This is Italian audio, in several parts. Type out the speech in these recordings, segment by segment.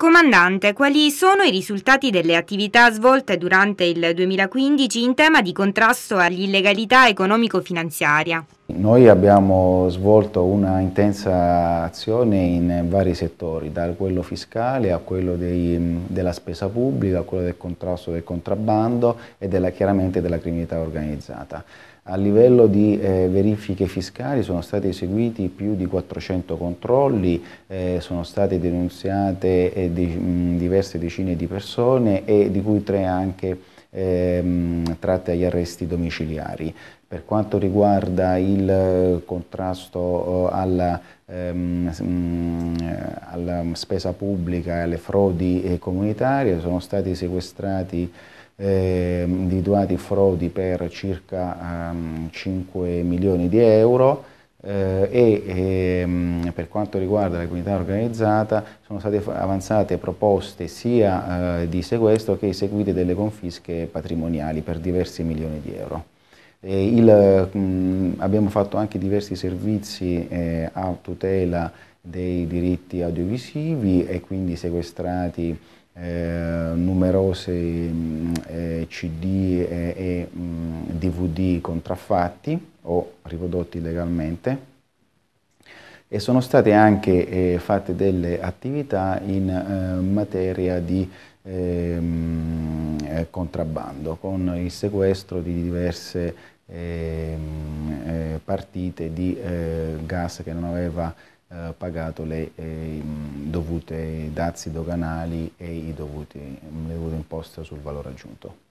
Comandante, quali sono i risultati delle attività svolte durante il 2015 in tema di contrasto all'illegalità economico-finanziaria? Noi abbiamo svolto una intensa azione in vari settori, da quello fiscale a quello dei, della spesa pubblica, a quello del contrasto del contrabbando e della, chiaramente della criminalità organizzata. A livello di eh, verifiche fiscali sono stati eseguiti più di 400 controlli, eh, sono state denunziate eh, di, mh, diverse decine di persone e di cui tre anche ehm, tratte agli arresti domiciliari. Per quanto riguarda il eh, contrasto eh, alla, ehm, mm, eh, alla spesa pubblica e alle frodi comunitarie, sono stati sequestrati eh, individuati frodi per circa ehm, 5 milioni di euro, eh, e ehm, per quanto riguarda la comunità organizzata sono state avanzate proposte sia eh, di sequestro che eseguite delle confische patrimoniali per diversi milioni di euro. Il, mh, mm, abbiamo fatto anche diversi servizi eh, a tutela dei diritti audiovisivi e quindi sequestrati eh, numerosi mm, eh, CD eh, e, e mm, mh, DVD contraffatti o riprodotti legalmente e sono state anche eh, fatte delle attività in eh, materia di ehm, eh, contrabbando con il sequestro di diverse ehm, eh, partite di eh, gas che non aveva eh, pagato le ehm, dovute dazi doganali e dovuti, le dovute imposte sul valore aggiunto.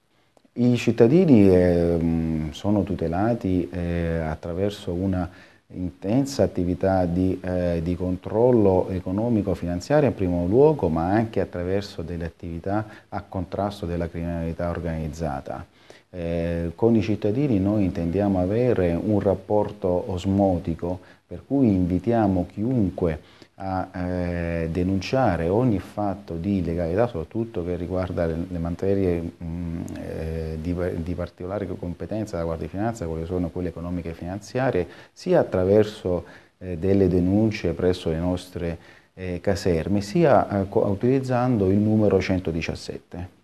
I cittadini ehm, sono tutelati eh, attraverso una intensa attività di, eh, di controllo economico-finanziario in primo luogo, ma anche attraverso delle attività a contrasto della criminalità organizzata. Eh, con i cittadini noi intendiamo avere un rapporto osmotico, per cui invitiamo chiunque a eh, denunciare ogni fatto di illegalità, soprattutto che riguarda le, le materie mh, di, di particolare competenza della Guardia di Finanza, quali sono quelle economiche e finanziarie, sia attraverso eh, delle denunce presso le nostre eh, caserme, sia eh, utilizzando il numero 117.